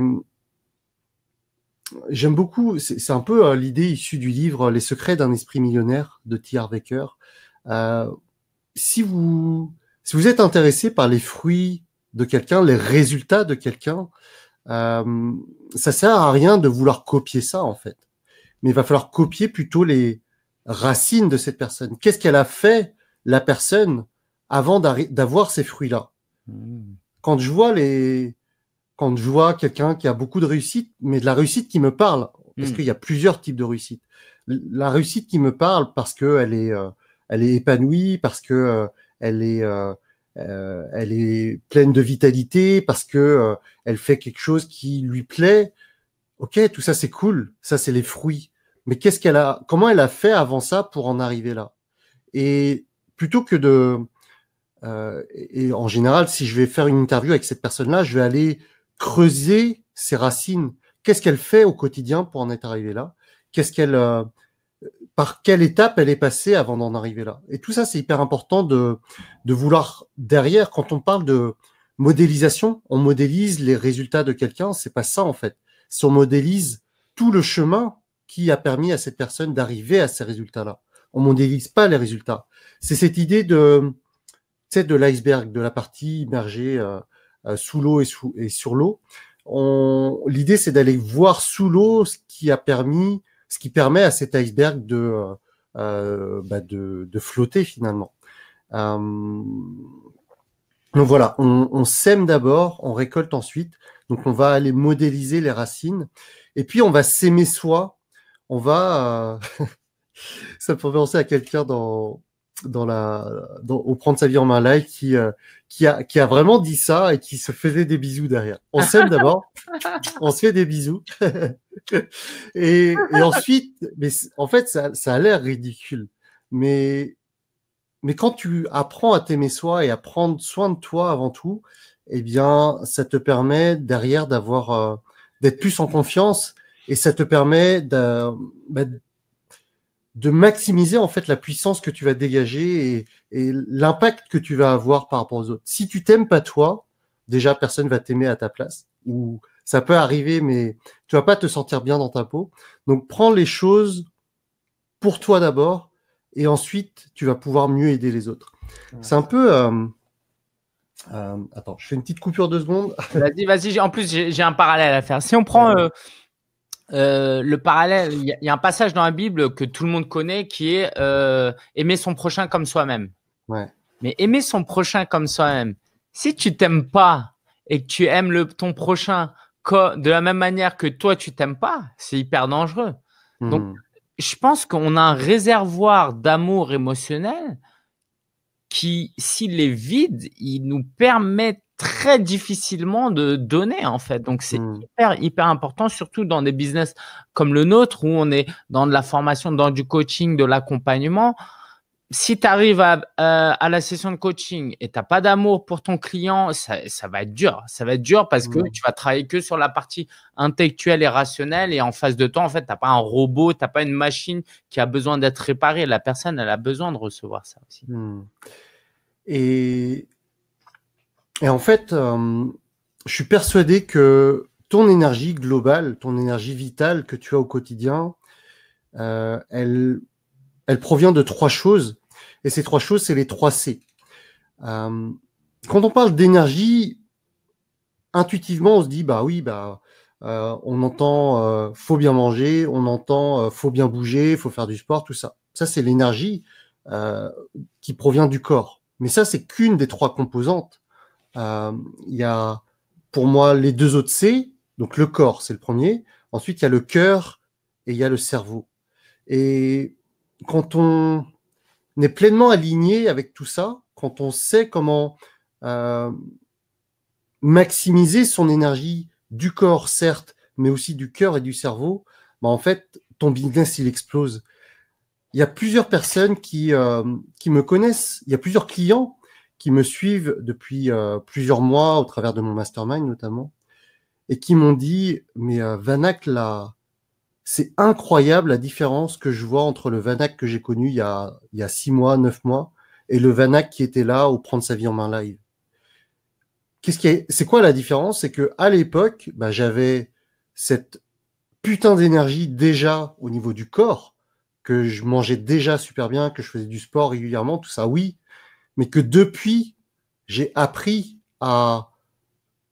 j'aime beaucoup, c'est un peu euh, l'idée issue du livre Les secrets d'un esprit millionnaire de T. Harvecker. Euh, si vous si vous êtes intéressé par les fruits de quelqu'un, les résultats de quelqu'un, ça sert à rien de vouloir copier ça en fait. Mais il va falloir copier plutôt les racines de cette personne. Qu'est-ce qu'elle a fait la personne avant d'avoir ces fruits-là Mmh. Quand je vois les, quand je vois quelqu'un qui a beaucoup de réussite, mais de la réussite qui me parle, parce mmh. qu'il y a plusieurs types de réussite. La réussite qui me parle parce que elle est, euh, elle est épanouie, parce que euh, elle est, euh, elle est pleine de vitalité, parce que elle fait quelque chose qui lui plaît. Ok, tout ça c'est cool, ça c'est les fruits. Mais qu'est-ce qu'elle a, comment elle a fait avant ça pour en arriver là Et plutôt que de euh, et, en général, si je vais faire une interview avec cette personne-là, je vais aller creuser ses racines. Qu'est-ce qu'elle fait au quotidien pour en être arrivée là Qu'est-ce qu'elle, euh, par quelle étape elle est passée avant d'en arriver là Et tout ça, c'est hyper important de, de vouloir derrière. Quand on parle de modélisation, on modélise les résultats de quelqu'un. C'est pas ça en fait. on modélise tout le chemin qui a permis à cette personne d'arriver à ces résultats-là, on modélise pas les résultats. C'est cette idée de de l'iceberg, de la partie immergée euh, euh, sous l'eau et, et sur l'eau. L'idée, c'est d'aller voir sous l'eau ce qui a permis, ce qui permet à cet iceberg de, euh, bah, de, flotter finalement. donc voilà, on, on sème d'abord, on récolte ensuite. Donc on va aller modéliser les racines et puis on va s'aimer soi. On va, ça me penser à quelqu'un dans dans la, au prendre sa vie en main live qui, euh, qui, a, qui a vraiment dit ça et qui se faisait des bisous derrière. On s'aime d'abord, on se fait des bisous. et, et, ensuite, mais en fait, ça, ça a l'air ridicule. Mais, mais quand tu apprends à t'aimer soi et à prendre soin de toi avant tout, eh bien, ça te permet derrière d'avoir, euh, d'être plus en confiance et ça te permet de, bah, de maximiser en fait la puissance que tu vas dégager et, l'impact que tu vas avoir par rapport aux autres. Si tu t'aimes pas toi, déjà personne va t'aimer à ta place ou ça peut arriver mais tu vas pas te sentir bien dans ta peau. Donc prends les choses pour toi d'abord et ensuite tu vas pouvoir mieux aider les autres. C'est un peu euh, euh, attends, je fais une petite coupure de secondes. Vas-y, vas-y. En plus, j'ai un parallèle à faire. Si on prend euh, euh, le parallèle, il y, a un passage dans la Bible que tout le monde connaît qui est euh, aimer son prochain comme soi-même. Mais aimer son prochain comme soi-même, si tu t'aimes pas et que tu aimes ton prochain de la même manière que toi tu t'aimes pas, c'est hyper dangereux. Hmm. Donc, je pense qu'on a un réservoir d'amour émotionnel qui, s'il est vide, il nous permet très difficilement de donner en fait. Donc c'est mmh. hyper hyper important, surtout dans des business comme le nôtre où on est dans de la formation, dans du coaching, de l'accompagnement. Si tu arrives à, euh, la session de coaching et tu n'as pas d'amour pour ton client, ça, ça, va être dur. Ça va être dur parce que tu vas travailler que sur la partie intellectuelle et rationnelle. Et en face de toi, en fait, tu n'as pas un robot, tu n'as pas une machine qui a besoin d'être réparée. La personne, elle a besoin de recevoir ça aussi. Mmh. Et et en fait, euh, je suis persuadé que ton énergie globale, ton énergie vitale que tu as au quotidien, euh, elle, provient de trois choses. Et ces trois choses, c'est les trois C. Euh, quand on parle d'énergie, intuitivement, on se dit, bah oui, bah, on entend faut bien manger, on entend faut bien bouger, faut faire du sport, tout ça. Ça, c'est l'énergie qui provient du corps. Mais ça, c'est qu'une des trois composantes. Euh, il y a pour moi les deux autres C, donc le corps, c'est le premier. Ensuite, il y a le cœur et il y a le cerveau. Et quand on est pleinement aligné avec tout ça, quand on sait comment euh, maximiser son énergie du corps, certes, mais aussi du cœur et du cerveau, bah en fait, ton business, il explose. Il y a plusieurs personnes qui, euh, qui me connaissent, il y a plusieurs clients qui me suivent depuis euh, plusieurs mois au travers de mon mastermind notamment, et qui m'ont dit, mais euh, là, c'est incroyable la différence que je vois entre le Vanak que j'ai connu il y, a, il y a six mois, neuf mois, et le Vanak qui était là au prendre sa vie en main live. Qu'est-ce qui est, c'est quoi la différence C'est que à l'époque, bah, j'avais cette putain d'énergie déjà au niveau du corps, que je mangeais déjà super bien, que je faisais du sport régulièrement, tout ça, oui, mais que depuis, j'ai appris à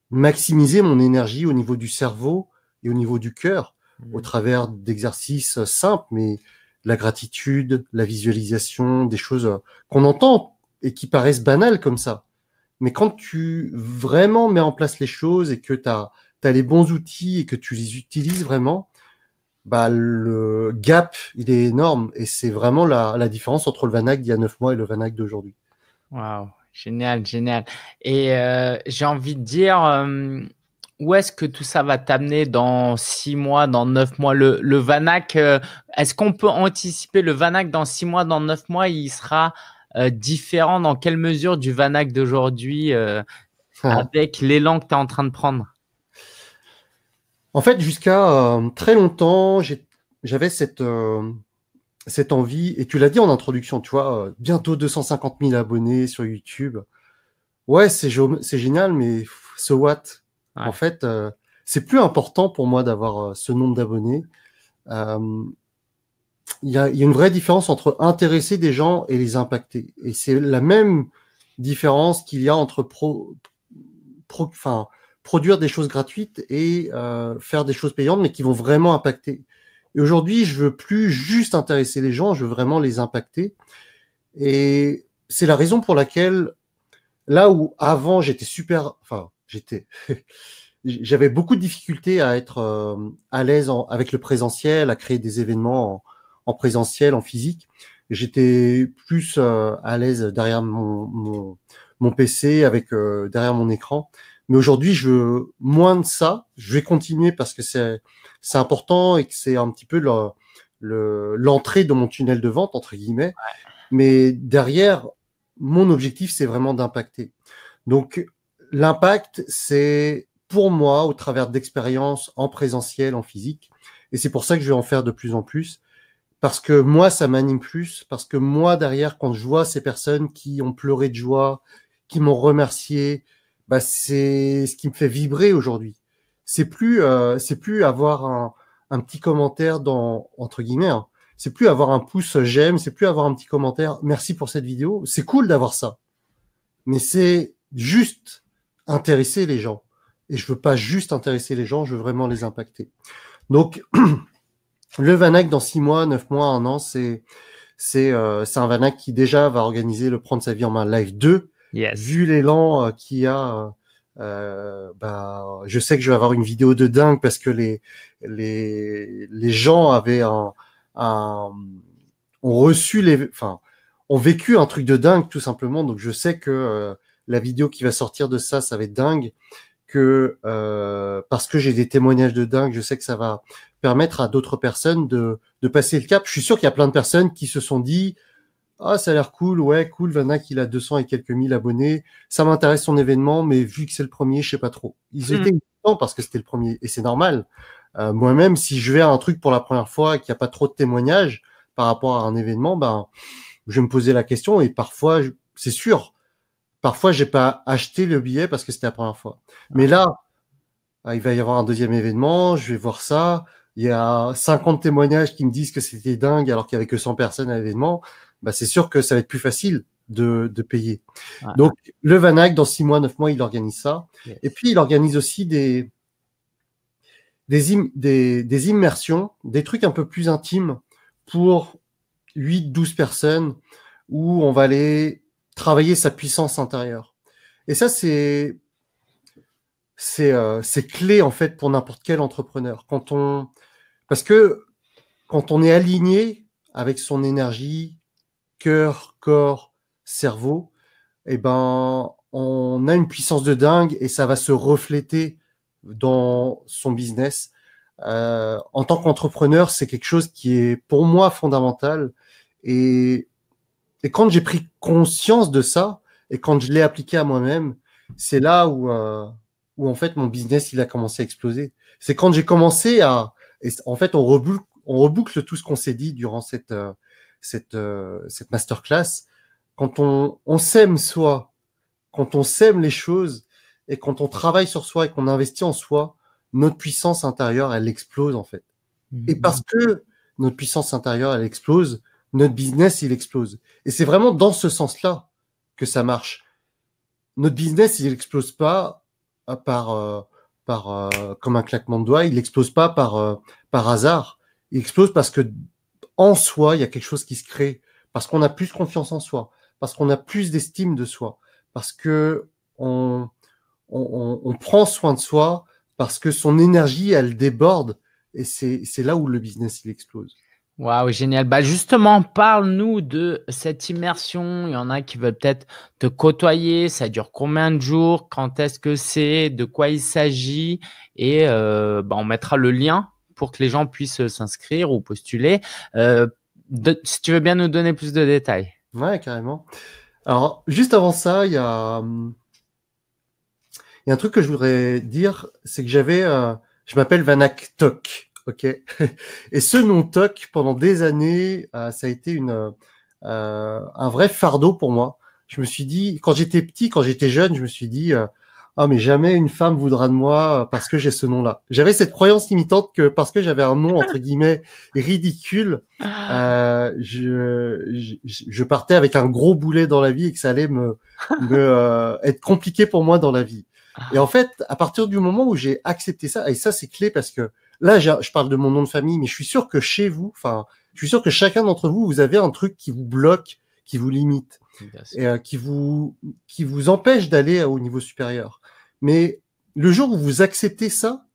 maximiser mon énergie au niveau du cerveau et au niveau du cœur au mmh. travers d'exercices simples, mais la gratitude, la visualisation, des choses euh, qu'on entend et qui paraissent banales comme ça. Mais quand tu vraiment mets en place les choses et que tu as, les bons outils et que tu les utilises vraiment, bah, le gap, il est énorme. Et c'est vraiment la, la différence entre le Vanag d'il y a neuf mois et le Vanag d'aujourd'hui. Waouh, génial, génial. Et euh, j'ai envie de dire, où est-ce que tout ça va t'amener dans six mois, dans neuf mois Le, Vanac, euh, est-ce qu'on peut anticiper le Vanac dans six mois, dans neuf mois Il sera euh, différent dans quelle mesure du Vanac d'aujourd'hui ah. avec l'élan que tu es en train de prendre En fait, jusqu'à très longtemps, j'avais cette cette envie, et tu l'as dit en introduction, tu vois, euh, bientôt 250 000 abonnés sur YouTube. Ouais, c'est génial, mais ce what En fait, euh, c'est plus important pour moi d'avoir euh, ce nombre d'abonnés. Il y, a, une vraie différence entre intéresser des gens et les impacter. Et c'est la même différence qu'il y a entre produire des choses gratuites et faire des choses payantes, mais qui vont vraiment impacter. Et aujourd'hui, je veux plus juste intéresser les gens, je veux vraiment les impacter. Et c'est la raison pour laquelle, là où avant j'étais super, enfin j'étais, j'avais beaucoup de difficultés à être euh, à l'aise avec le présentiel, à créer des événements en, présentiel, en physique. J'étais plus euh, à l'aise derrière mon, mon PC, avec euh, derrière mon écran. Mais aujourd'hui, je veux moins de ça. Je vais continuer parce que c'est important et que c'est un petit peu l'entrée le, dans mon tunnel de vente entre guillemets. Mais derrière, mon objectif, c'est vraiment d'impacter. Donc l'impact, c'est pour moi au travers d'expériences en présentiel, en physique. Et c'est pour ça que je vais en faire de plus en plus. Parce que moi, ça m'anime plus. Parce que moi, derrière, quand je vois ces personnes qui ont pleuré de joie, qui m'ont remercié, bah, c'est ce qui me fait vibrer aujourd'hui. C'est plus, euh, c'est plus avoir un, petit commentaire dans entre guillemets. Hein. C'est plus avoir un pouce j'aime. C'est plus avoir un petit commentaire. Merci pour cette vidéo. C'est cool d'avoir ça, mais c'est juste intéresser les gens. Et je veux pas juste intéresser les gens. Je veux vraiment les impacter. Donc le Vanac dans six mois, neuf mois, un an, c'est c'est euh, un Vanac qui déjà va organiser le prendre sa vie en main live 2 Vu l'élan euh, qu'il y a, euh, euh, ben, je sais que je vais avoir une vidéo de dingue parce que les, les, les gens avaient un, ont reçu les, enfin, ont vécu un truc de dingue tout simplement. Donc je sais que la vidéo qui va sortir de ça, ça va être dingue. Que parce que j'ai des témoignages de dingue, je sais que ça va permettre à d'autres personnes de, de passer le cap. Je suis sûr qu'il y a plein de personnes qui se sont dit ah, ça a l'air cool, ouais, cool, Vanna qui a 200 et quelques mille abonnés. Ça m'intéresse son événement, mais vu que c'est le premier, je sais pas trop. Ils hmm. étaient mmh. parce que c'était le premier, et c'est normal. Euh, moi-même, si je vais à un truc pour la première fois et qu'il n'y a pas trop de témoignages par rapport à un événement, ben, je vais me poser la question et parfois, c'est sûr, parfois, j'ai pas acheté le billet parce que c'était la première fois. Ah mais là, ah, il va y avoir un deuxième événement, je vais voir ça. Il y a 50 témoignages qui me disent que c'était dingue alors qu'il n'y avait que 100 personnes à l'événement bah, c'est sûr que ça va être plus facile de, payer. Donc, le Vanac, dans six mois, neuf mois, il organise ça. Et puis, il organise aussi des, des, des, immersions, des trucs un peu plus intimes pour 8, 12 personnes où on va aller travailler sa puissance intérieure. Et ça, c'est, c'est, euh, c'est clé, en fait, pour n'importe quel entrepreneur. Quand on, parce que quand on est aligné avec son énergie, cœur, corps, cerveau, eh ben, on a une puissance de dingue et ça va se refléter dans son business. Euh, en tant qu'entrepreneur, c'est quelque chose qui est pour moi fondamental. Et, quand j'ai pris conscience de ça et quand je l'ai appliqué à moi-même, c'est là où, euh, où en fait mon business il a commencé à exploser. C'est quand j'ai commencé à en fait on reboucle, on reboucle tout ce qu'on s'est dit durant cette euh, cette, euh, cette masterclass. Quand on, on s'aime soi, quand on s'aime les choses et quand on travaille sur soi et qu'on investit en soi, notre puissance intérieure, elle explose en fait. Mhm. Et parce que notre puissance intérieure, elle explose, notre business, il explose. Et c'est vraiment dans ce sens-là que ça marche. Notre business, il n'explose pas euh, par, euh, par comme un claquement de doigts, il n'explose pas par, par hasard. Il explose parce que en soi, il y a quelque chose qui se crée parce qu'on a plus confiance en soi, parce qu'on a plus d'estime de soi, parce que on, prend soin de soi, parce que son énergie, elle déborde, et c'est là où le business, il explose. Waouh, génial. Bah justement, parle-nous de cette immersion. Il y en a qui veulent peut-être te côtoyer. Ça dure combien de jours Quand est-ce que c'est De quoi il s'agit Et euh, bah, on mettra le lien pour que les gens puissent euh, s'inscrire ou postuler. Euh, si tu veux bien nous donner plus de détails. Ouais, carrément. Alors, juste avant ça, il y a, un truc que je voudrais dire, c'est que j'avais, euh, je m'appelle Vanak Tok, ok. Et ce nom Tok, pendant des années, ça a été une, un vrai fardeau pour moi. Je me suis dit, quand j'étais petit, quand j'étais jeune, je me suis dit, ah mais jamais une femme voudra de moi parce que j'ai ce nom-là. J'avais cette croyance limitante que parce que j'avais un nom entre guillemets ridicule, ah. euh, je, partais avec un gros boulet dans la vie et que ça allait me, me euh, être compliqué pour moi dans la vie. Et en fait, à partir du moment où j'ai accepté ça, et ça c'est clé parce que là je parle de mon nom de famille, mais je suis sûr que chez vous, enfin, je suis sûr que chacun d'entre vous, vous avez un truc qui vous bloque, qui vous limite et, euh, qui, vous, qui vous empêche d'aller euh, au niveau supérieur. Mais le jour où vous acceptez ça,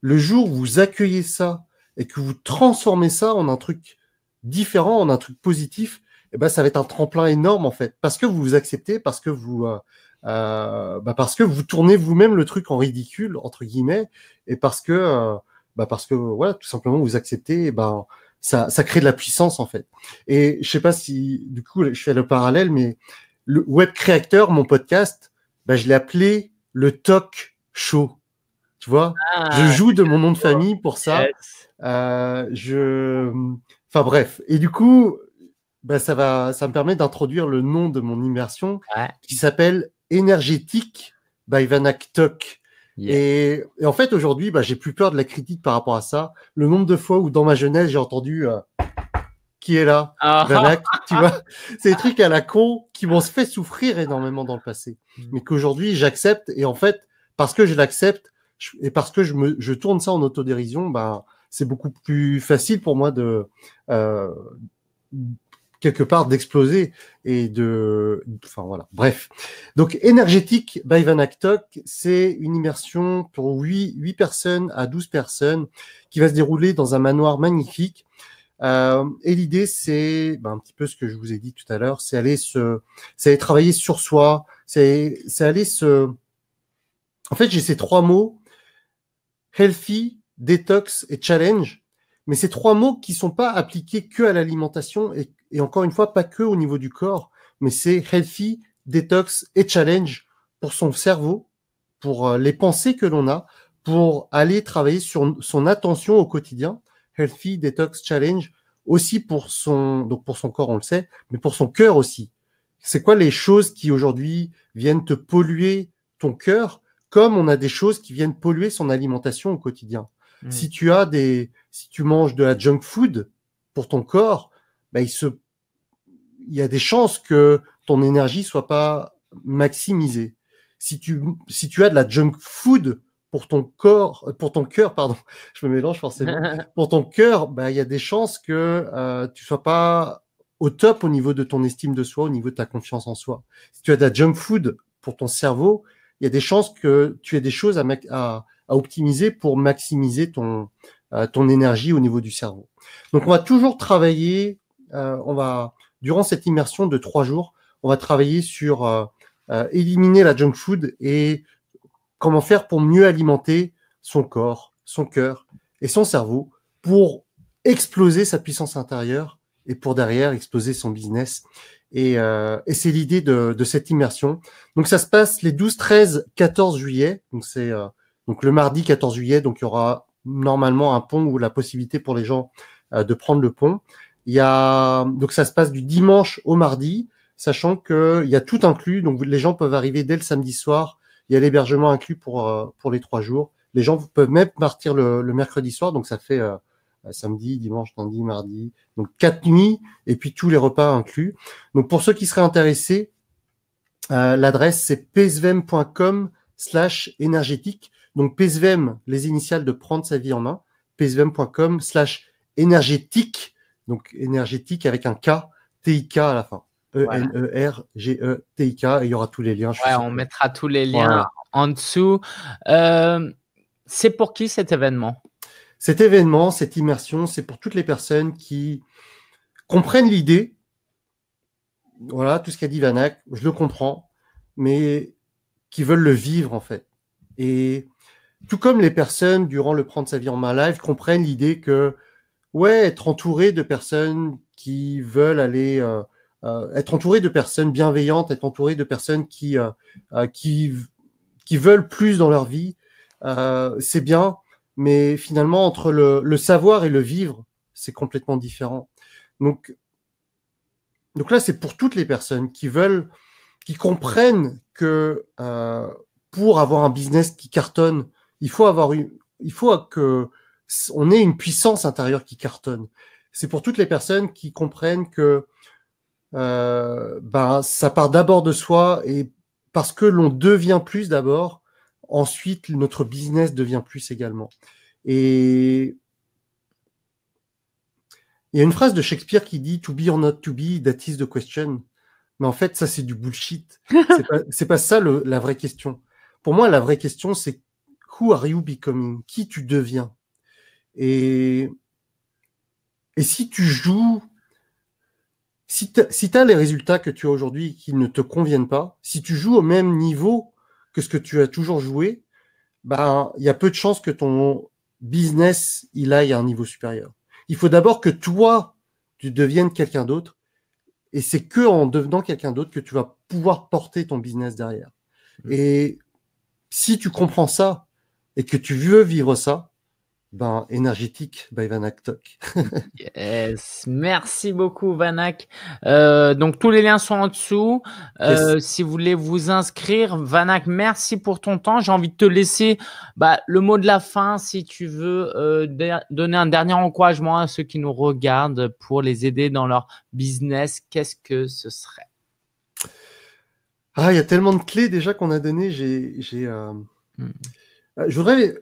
le jour où vous accueillez ça et que vous transformez ça en un truc différent, en un truc positif, eh ben, ça va être un tremplin énorme en fait, parce que vous vous acceptez, parce que vous, euh, euh bah parce que vous tournez vous-même le truc en ridicule entre guillemets, et parce que, bah parce que voilà, tout simplement vous acceptez, et eh ben ça, ça crée de la puissance en fait. Et je sais pas si du coup je fais le parallèle, mais le web créateur, mon podcast, bah, je l'ai appelé le talk Show. Tu vois, ah, je joue de mon nom de famille pour ça. Euh, je, enfin bref. Et du coup, bah, ça va, ça me permet d'introduire le nom de mon immersion qui s'appelle Énergétique by Vanak Tok. Et, en fait, aujourd'hui, bah, j'ai plus peur de la critique par rapport à ça. Le nombre de fois où dans ma jeunesse, j'ai entendu euh, qui est là, ah. tu vois, c'est trucs à la con qui m'ont fait souffrir énormément dans le passé, mm. mais qu'aujourd'hui j'accepte. Et en fait, parce que je l'accepte et parce que je me, je tourne ça en autodérision, bah, c'est beaucoup plus facile pour moi de euh, quelque part d'exploser et de enfin voilà bref donc énergétique by Van c'est une immersion pour 8, 8 personnes à 12 personnes qui va se dérouler dans un manoir magnifique euh, et l'idée c'est ben, un petit peu ce que je vous ai dit tout à l'heure c'est aller se c'est aller travailler sur soi c'est c'est aller se en fait j'ai ces trois mots healthy détox et challenge mais ces trois mots qui sont pas appliqués que à l'alimentation et et encore une fois, pas que au niveau du corps, mais c'est healthy, détox et challenge pour son cerveau, pour euh, les pensées que l'on a, pour aller travailler sur son attention au quotidien. Healthy, détox, challenge, aussi pour son, donc pour son corps, on le sait, mais pour son cœur aussi. C'est quoi les choses qui aujourd'hui viennent te polluer ton cœur, comme on a des choses qui viennent polluer son alimentation au quotidien. Mmh. Si tu as des, si tu manges de la junk food pour ton corps, bah, il, se... il y a des chances que ton énergie soit pas maximisée. Si tu, si tu as de la junk food pour ton corps, euh, pour ton cœur, pardon, je me mélange forcément, pour ton cœur, bah, il y a des chances que euh, tu sois pas au top au niveau de ton estime de soi, au niveau de ta confiance en soi. Si tu as de la junk food pour ton cerveau, il y a des chances que tu aies des choses à, à, à optimiser pour maximiser ton, euh, ton énergie au niveau du cerveau. Donc on va toujours travailler euh, on va, durant cette immersion de trois jours, on va travailler sur euh, euh, éliminer la junk food et comment faire pour mieux alimenter son corps, son cœur et son cerveau pour exploser sa puissance intérieure et pour derrière exploser son business. Et, c'est l'idée de, cette immersion. Donc ça se passe les 12, 13, 14 juillet. Donc c'est donc le mardi 14 juillet. Donc il y aura normalement un pont ou la possibilité pour les gens de prendre le pont. Il y a donc ça se passe du dimanche au mardi, sachant que il y a tout inclus. Donc les gens peuvent arriver dès le samedi soir. Il y a l'hébergement inclus pour euh, pour les trois jours. Les gens peuvent même partir le, mercredi soir. Donc ça fait euh, samedi, dimanche, lundi, mardi. Donc quatre nuits et puis tous les repas inclus. Donc pour ceux qui seraient intéressés, euh, l'adresse c'est psvm.com slash énergétique. Donc psvm, les initiales de prendre sa vie en main. psvm.com slash énergétique donc énergétique avec un K, T-I-K à la fin. E-N-E-R-G-E-T-I-K, e il y aura tous les liens. on mettra tous les liens en dessous. Euh, c'est pour qui cet événement Cet événement, cette immersion, c'est pour toutes les personnes qui comprennent l'idée. Voilà, tout ce qu'a dit Vanak, je le comprends, mais qui veulent le vivre en fait. Et tout comme les personnes, durant le Prendre sa vie en main live, comprennent l'idée que ouais, être entouré de personnes qui veulent aller, euh, euh, être entouré de personnes bienveillantes, être entouré de personnes qui, euh, qui, qui, veulent plus dans leur vie, c'est bien, mais finalement, entre le, le savoir et le vivre, c'est complètement différent. Donc, donc là, c'est pour toutes les personnes qui veulent, qui comprennent que pour avoir un business qui cartonne, il faut avoir une... il faut que on est une puissance intérieure qui cartonne. C'est pour toutes les personnes qui comprennent que euh, ben, ça part d'abord de soi et parce que l'on devient plus d'abord, ensuite notre business devient plus également. Et il y a une phrase de Shakespeare qui dit To be or not to be, that is the question. Mais en fait, ça, c'est du bullshit. c'est pas, ça la vraie question. Pour moi, la vraie question, c'est Who are you becoming Qui tu deviens et, et si tu joues, si tu si as les résultats que tu as aujourd'hui qui ne te conviennent pas, si tu joues au même niveau que ce que tu as toujours joué, ben, il y a peu de chances que ton business il aille à un niveau supérieur. Il faut d'abord que toi, tu deviennes quelqu'un d'autre. Et c'est que en devenant quelqu'un d'autre que tu vas pouvoir porter ton business derrière. Mmh. Et si tu comprends ça et que tu veux vivre ça, ben, énergétique by Vanak Tok. yes, merci beaucoup Vanak. Euh, donc tous les liens sont en dessous. Euh, si vous voulez vous inscrire, Vanak, merci pour ton temps. J'ai envie de te laisser bah, le mot de la fin si tu veux euh, donner un dernier encouragement à ceux qui nous regardent pour les aider dans leur business. Qu'est-ce que ce serait Ah, il y a tellement de clés déjà qu'on a donné. J'ai, j'ai, hmm. Je voudrais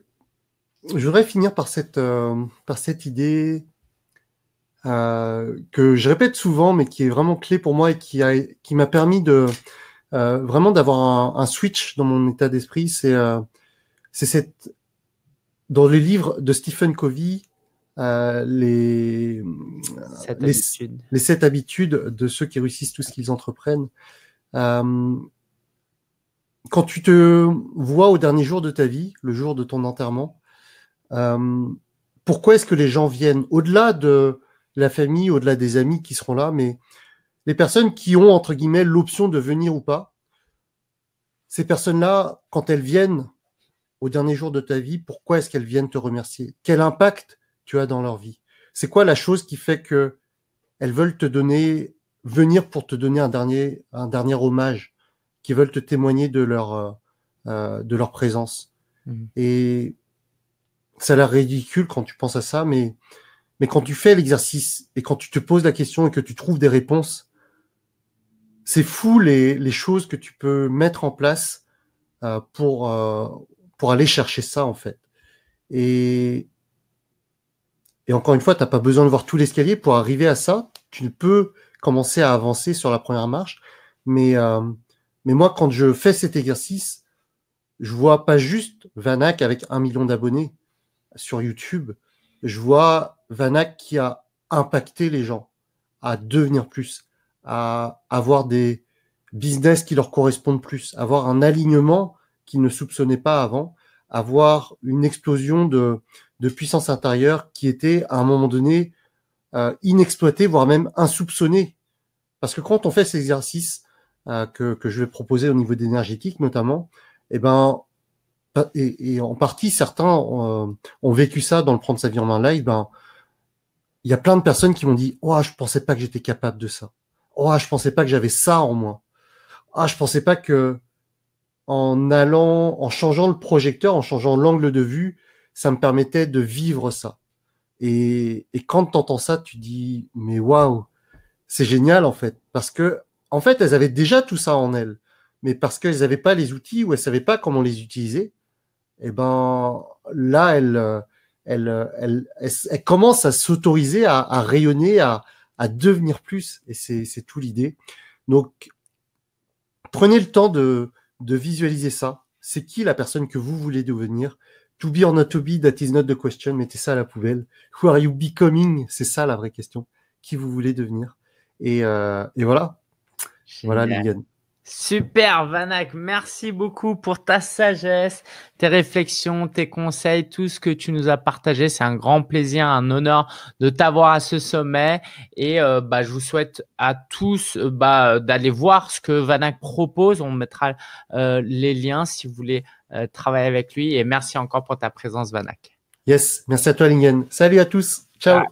je voudrais finir par cette, euh, par cette idée euh, que je répète souvent, mais qui est vraiment clé pour moi et qui a, qui m'a permis de euh, vraiment d'avoir un, switch dans mon état d'esprit. C'est, cette dans le livre de Stephen Covey. les, les, les sept habitudes de ceux qui réussissent tout ce qu'ils entreprennent. quand tu te vois au dernier jour de ta vie, le jour de ton enterrement, euh, pourquoi est-ce que les gens viennent au-delà de la famille, au-delà des amis qui seront là, mais les personnes qui ont, entre guillemets, l'option de venir ou pas, ces personnes-là, quand elles viennent au dernier jour de ta vie, pourquoi est-ce qu'elles viennent te remercier Quel impact tu as dans leur vie C'est quoi la chose qui fait que elles veulent te donner, venir pour te donner un dernier, un dernier hommage, qui veulent te témoigner de leur, euh, euh, de leur présence mmh. Et ça a l'air ridicule quand tu penses à ça, mais, mais quand tu fais l'exercice et quand tu te poses la question et que tu trouves des réponses, c'est fou les, les, choses que tu peux mettre en place euh, pour, euh, pour aller chercher ça, en fait. Et, et encore une fois, tu n'as pas besoin de voir tout l'escalier pour arriver à ça. Tu peux commencer à avancer sur la première marche. Mais, euh, mais moi, quand je fais cet exercice, je vois pas juste Vanak avec un million d'abonnés sur YouTube, je vois Vanak qui a impacté les gens à devenir plus, à avoir des business qui leur correspondent plus, avoir un alignement qu'ils ne soupçonnaient pas avant, avoir une explosion de, puissance intérieure qui était à un moment donné euh, inexploitée, voire même insoupçonnée. Parce que quand on fait ces exercices euh, que, que, je vais proposer au niveau d'énergétique notamment, eh ben, et, en partie, certains euh, ont, vécu ça dans le prendre sa vie en main live. Ben, il y a plein de personnes qui m'ont dit, oh, je pensais pas que j'étais capable de ça. Oh, je pensais pas que j'avais ça en moi. Ah, je pensais pas que en allant, en changeant le projecteur, en changeant l'angle de vue, ça me permettait de vivre ça. Et, et quand tu entends ça, tu dis, mais waouh, c'est génial en fait, parce que en fait, elles avaient déjà tout ça en elles, mais parce qu'elles n'avaient pas les outils ou elles ne savaient pas comment les utiliser eh ben, là, elle, euh, euh, elle, elle, elle commence à s'autoriser à, rayonner, à, à, devenir plus. Et c'est tout l'idée. Donc, prenez le temps de, de visualiser ça. C'est qui la personne que vous voulez devenir To be or not to be, that is not the question. Mettez ça à la poubelle. Who are you becoming C'est ça la vraie question. Qui vous voulez devenir et, euh, et voilà. Voilà, Liliane. Super, Vanak, merci beaucoup pour ta sagesse, tes réflexions, tes conseils, tout ce que tu nous as partagé. C'est un grand plaisir, un honneur de t'avoir à ce sommet. Et euh, bah, je vous souhaite à tous euh, bah, d'aller voir ce que Vanak propose. On mettra euh, les liens si vous voulez travailler avec lui. Et merci encore pour ta présence, Vanak. Yes, merci à toi, Lingen. Salut à tous. Ciao.